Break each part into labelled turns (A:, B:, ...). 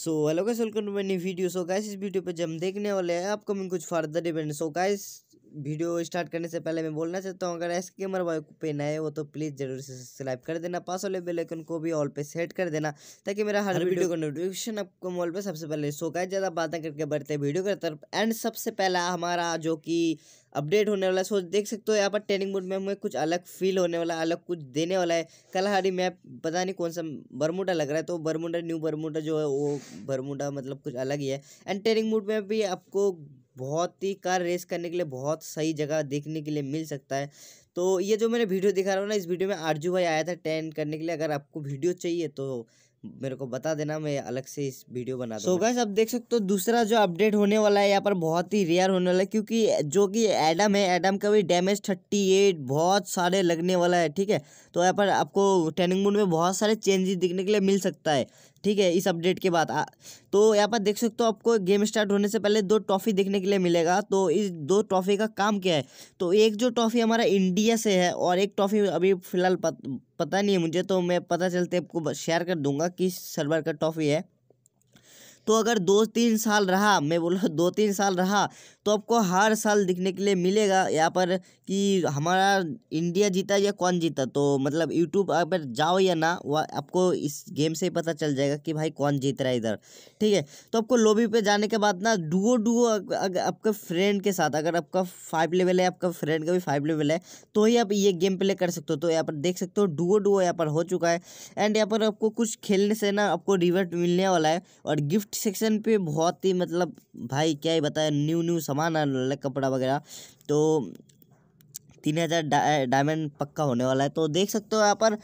A: so hello guys welcome to my new video so guys इस video पे हम देखने वाले हैं अपकमिंग कुछ further event so guys video start करने से पहले मैं बोलना चाहता हूँ अगर ऐसे गेमर बॉय पे नए हो तो प्लीज़ जरूर से सब्सक्राइब कर देना पास वाले बेल आइकन को भी ऑल पे सेट कर देना ताकि मेरा हर वीडियो का नोटिफिकेशन आपको मोबाइल पे सबसे पहले सो का ज़्यादा बातें करके बढ़ते वीडियो की तरफ एंड सबसे पहला हमारा जो कि अपडेट होने वाला है सो देख सकते हो यहाँ पर ट्रेनिंग मोड में हमें कुछ अलग फील होने वाला है अलग कुछ देने वाला है कलहारी मैप पता नहीं कौन सा बरमुडा लग रहा है तो बरमुडा न्यू बरमुडा जो है वो बरमुडा मतलब कुछ अलग ही है एंड ट्रेनिंग मोड में भी आपको बहुत ही कार रेस करने के लिए बहुत सही जगह देखने के लिए मिल सकता है तो ये जो मैंने वीडियो दिखा रहा हूँ ना इस वीडियो में आरजू भाई आया था टेन करने के लिए अगर आपको वीडियो चाहिए तो मेरे को बता देना मैं अलग से इस वीडियो बना सो गैस आप देख सकते हो दूसरा जो अपडेट होने वाला है यहाँ पर बहुत ही रेयर होने वाला है क्योंकि जो कि एडम है एडम का भी डैमेज थर्टी एट बहुत सारे लगने वाला है ठीक है तो यहाँ पर आपको टेनिंग मूड में बहुत सारे चेंजेस दिखने के लिए मिल सकता है ठीक है इस अपडेट के बाद आ, तो यहाँ पर देख सकते हो आपको गेम स्टार्ट होने से पहले दो ट्रॉफी देखने के लिए मिलेगा तो इस दो ट्रॉफी का काम क्या है तो एक जो ट्रॉफी हमारा इंडिया से है और एक ट्रॉफी अभी फिलहाल पत, पता नहीं है मुझे तो मैं पता चलते आपको शेयर कर दूंगा किस सर्वर का ट्रॉफी है तो अगर दो तीन साल रहा मैं बोला दो तीन साल रहा तो आपको हर साल दिखने के लिए मिलेगा यहाँ पर कि हमारा इंडिया जीता या कौन जीता तो मतलब यूट्यूब पर जाओ या ना वह आपको इस गेम से ही पता चल जाएगा कि भाई कौन जीत रहा है इधर ठीक है तो आपको लॉबी पे जाने के बाद ना डुओ डुओ आपके फ्रेंड के साथ अगर आपका फाइव लेवल है आपका फ्रेंड का भी फाइव लेवल है तो ही आप ये गेम प्ले कर सकते हो तो यहाँ पर देख सकते हो डुओ डुओ यहाँ पर हो चुका है एंड यहाँ पर आपको कुछ खेलने से ना आपको रिवर्ट मिलने वाला है और गिफ्ट सेक्शन पर बहुत ही मतलब भाई क्या ही बताया न्यू न्यू सामान सामान अलग कपड़ा वगैरह तो तीन हज़ार डायमंड पक्का होने वाला है तो देख सकते हो यहाँ पर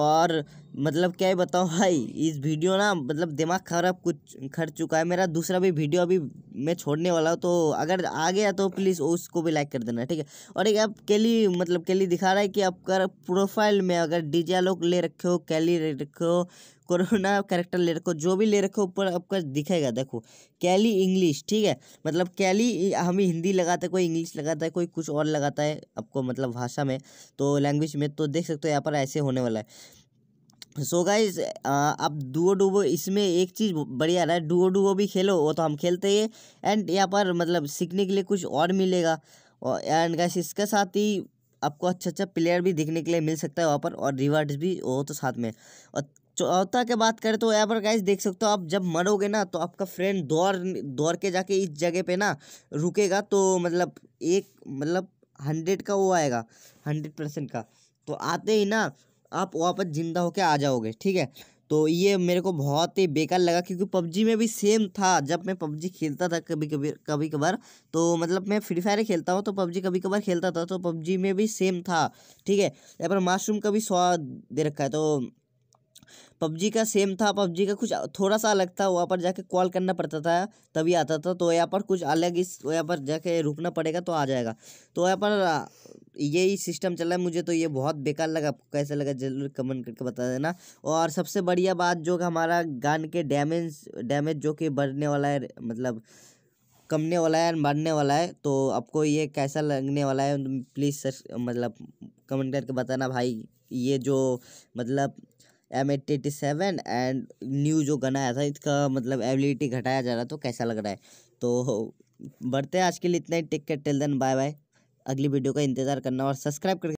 A: और मतलब क्या ही बताऊँ भाई इस वीडियो ना मतलब दिमाग खराब कुछ खर चुका है मेरा दूसरा भी वीडियो अभी मैं छोड़ने वाला हूँ तो अगर आ गया तो प्लीज़ उसको भी लाइक कर देना ठीक है और एक आप कैली मतलब कैली दिखा रहा है कि आपका प्रोफाइल में अगर डी जे आलोक ले रखे हो कैली ले रखे हो कोरोना कैरेक्टर ले रखो जो भी ले रखो ऊपर आपका दिखेगा देखो कैली इंग्लिश ठीक है मतलब कैली हम हिंदी लगाते हैं कोई इंग्लिश लगाता है कोई कुछ और लगाता है आपको मतलब भाषा में तो लैंग्वेज में तो देख सकते हो यहाँ पर ऐसे होने वाला है सो गाइज अब डुओ डुबो इसमें एक चीज़ बढ़िया रहा है डुओ डुओ भी खेलो वो तो हम खेलते ही एंड यहाँ पर मतलब सीखने के लिए कुछ और मिलेगा और एंड गाइस इसके साथ ही आपको अच्छा अच्छा प्लेयर भी दिखने के लिए मिल सकता है वहाँ पर और रिवार्ड भी हो तो साथ में और चौथा के बात करें तो यहाँ पर गाइस देख सकते हो आप जब मरोगे ना तो आपका फ्रेंड दौड़ दौड़ के जाके इस जगह पर ना रुकेगा तो मतलब एक मतलब हंड्रेड का वो आएगा हंड्रेड परसेंट का तो आते ही ना आप वापस ज़िंदा होके आ जाओगे ठीक है तो ये मेरे को बहुत ही बेकार लगा क्योंकि पबजी में भी सेम था जब मैं पबजी खेलता था कभी कभी कभी कभार तो मतलब मैं फ्री फायर खेलता हूँ तो पबजी कभी कभार खेलता था तो पबजी में भी सेम था ठीक है यहाँ पर माशरूम का भी स्वाद दे रखा है तो पबजी का सेम था पबजी का कुछ थोड़ा सा अलग था वहाँ पर जाके कॉल करना पड़ता था तभी आता था तो यहाँ पर कुछ अलग इस यहाँ पर जाके रुकना पड़ेगा तो आ जाएगा तो यहाँ पर यही सिस्टम चल रहा है मुझे तो ये बहुत बेकार लगा आपको कैसा लगा जरूर कमेंट करके बता देना और सबसे बढ़िया बात जो हमारा गान के डैमेज डैमेज जो कि बढ़ने वाला है मतलब कमने वाला है बढ़ने वाला है तो आपको ये कैसा लगने वाला है प्लीज़ मतलब कमेंट करके बताना भाई ये जो मतलब M eighty seven and new जो गन आया था इसका मतलब एबिलिटी घटाया जा रहा तो कैसा लग रहा है तो बढ़ते हैं आज के लिए इतना ही टिकट टेल देन बाय बाय अगली वीडियो का इंतजार करना और सब्सक्राइब करके